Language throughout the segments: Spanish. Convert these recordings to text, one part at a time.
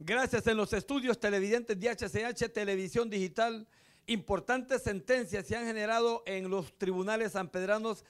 Gracias en los estudios televidentes de HCH Televisión Digital, importantes sentencias se han generado en los tribunales sanpedranos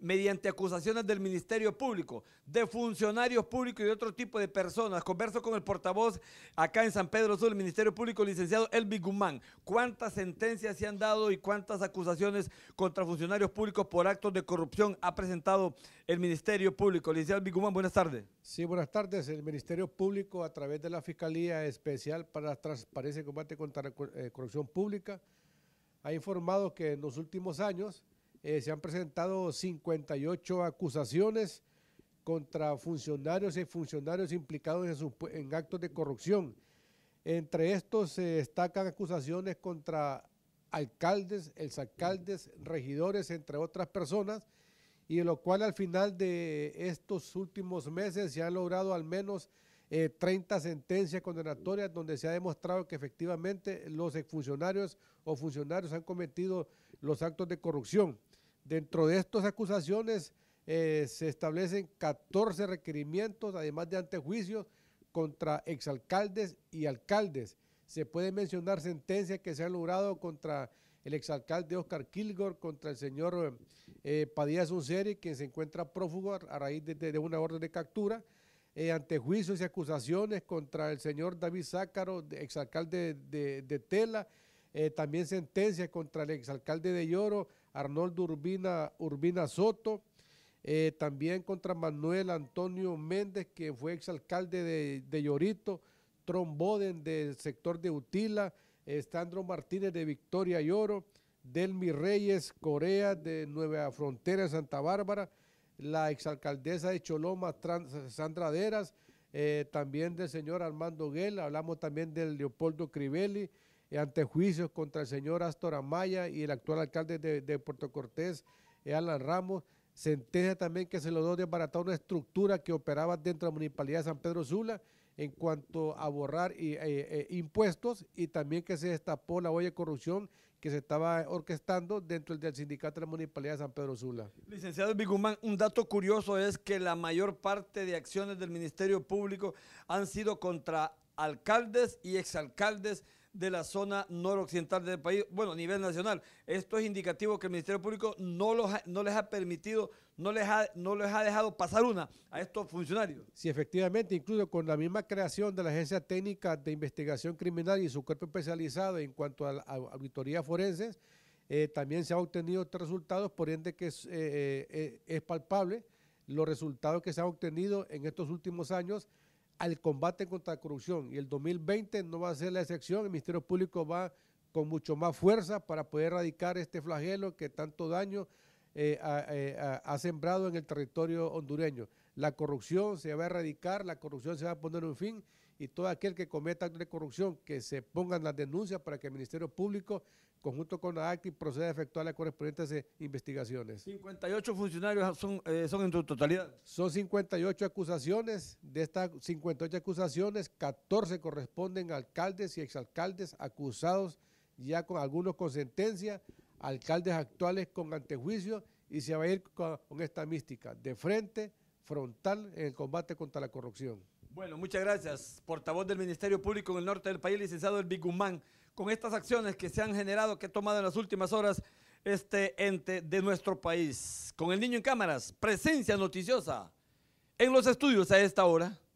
mediante acusaciones del Ministerio Público, de funcionarios públicos y de otro tipo de personas. Converso con el portavoz acá en San Pedro Sur, el Ministerio Público, licenciado Elvi Guzmán. ¿Cuántas sentencias se han dado y cuántas acusaciones contra funcionarios públicos por actos de corrupción ha presentado el Ministerio Público? Licenciado Elvi Guzmán, buenas tardes. Sí, buenas tardes. El Ministerio Público, a través de la Fiscalía Especial para la Transparencia y Combate contra la eh, Corrupción Pública, ha informado que en los últimos años eh, se han presentado 58 acusaciones contra funcionarios y funcionarios implicados en, actos de corrupción. Entre estos se destacan acusaciones contra alcaldes, exalcaldes, regidores, entre otras personas, y en lo cual al final de estos últimos meses se han logrado al menos 30 eh, sentencias condenatorias donde se ha demostrado que efectivamente los exfuncionarios o funcionarios han cometido los actos de corrupción. Dentro de estas acusaciones eh, se establecen 14 requerimientos, además de antejuicios contra exalcaldes y alcaldes. Se puede mencionar sentencias que se han logrado contra el exalcalde Oscar Kilgore contra el señor eh, Padilla Sunceri, quien se encuentra prófugo a raíz de, una orden de captura antejuicios eh, ante y acusaciones contra el señor David Zácaro, exalcalde de, Tela, eh, también sentencia contra el exalcalde de Lloro, Arnoldo Urbina, Soto, eh, también contra Manuel Antonio Méndez, que fue exalcalde de, de Llorito, Tromboden del sector de Utila, Estandro Martínez de Victoria Lloro, Delmi Reyes, Corea de Nueva Frontera, Santa Bárbara, la exalcaldesa de Choloma, Sandra Deras, eh, también del señor Armando Guel, hablamos también del Leopoldo Crivelli, eh, ante juicios contra el señor Astor Amaya y el actual alcalde de, Puerto Cortés, eh, Alan Ramos. Sentencia también que se dos desbaratar una estructura que operaba dentro de la municipalidad de San Pedro Sula en cuanto a borrar impuestos y también que se destapó la olla de corrupción que se estaba orquestando dentro del sindicato de la Municipalidad de San Pedro Sula. Licenciado Bigumán, un dato curioso es que la mayor parte de acciones del Ministerio Público han sido contra alcaldes y exalcaldes de la zona noroccidental del país, bueno, a nivel nacional. Esto es indicativo que el Ministerio Público no, los no les ha permitido, no les ha, no les ha dejado pasar una a estos funcionarios. Sí, efectivamente, incluso con la misma creación de la Agencia Técnica de Investigación Criminal y su cuerpo especializado en cuanto a, a auditoría forenses, eh, también se han obtenido otros resultados, por ende que eh, eh, es palpable los resultados que se han obtenido en estos últimos años al combate contra la corrupción. Y el 2020 no va a ser la excepción. El Ministerio Público va con mucho más fuerza para poder erradicar este flagelo que tanto daño eh, eh, ha sembrado en el territorio hondureño. La corrupción se va a erradicar, la corrupción se va a poner un fin y todo aquel que cometa actos de corrupción, que se pongan las denuncias para que el Ministerio Público, conjunto con la ACTI, proceda a efectuar las correspondientes eh, investigaciones. 58 funcionarios son, eh, en totalidad. Son 58 acusaciones, de estas 58 acusaciones, 14 corresponden a alcaldes y exalcaldes acusados ya con algunos con sentencia, alcaldes actuales con antejuicio y se va a ir con esta mística de frente, frontal en el combate contra la corrupción. Bueno, muchas gracias, portavoz del Ministerio Público en el norte del país, licenciado El Bigumán. Con estas acciones que se han generado, que ha tomado en las últimas horas este ente de nuestro país. Con el niño en cámaras, presencia noticiosa en los estudios a esta hora.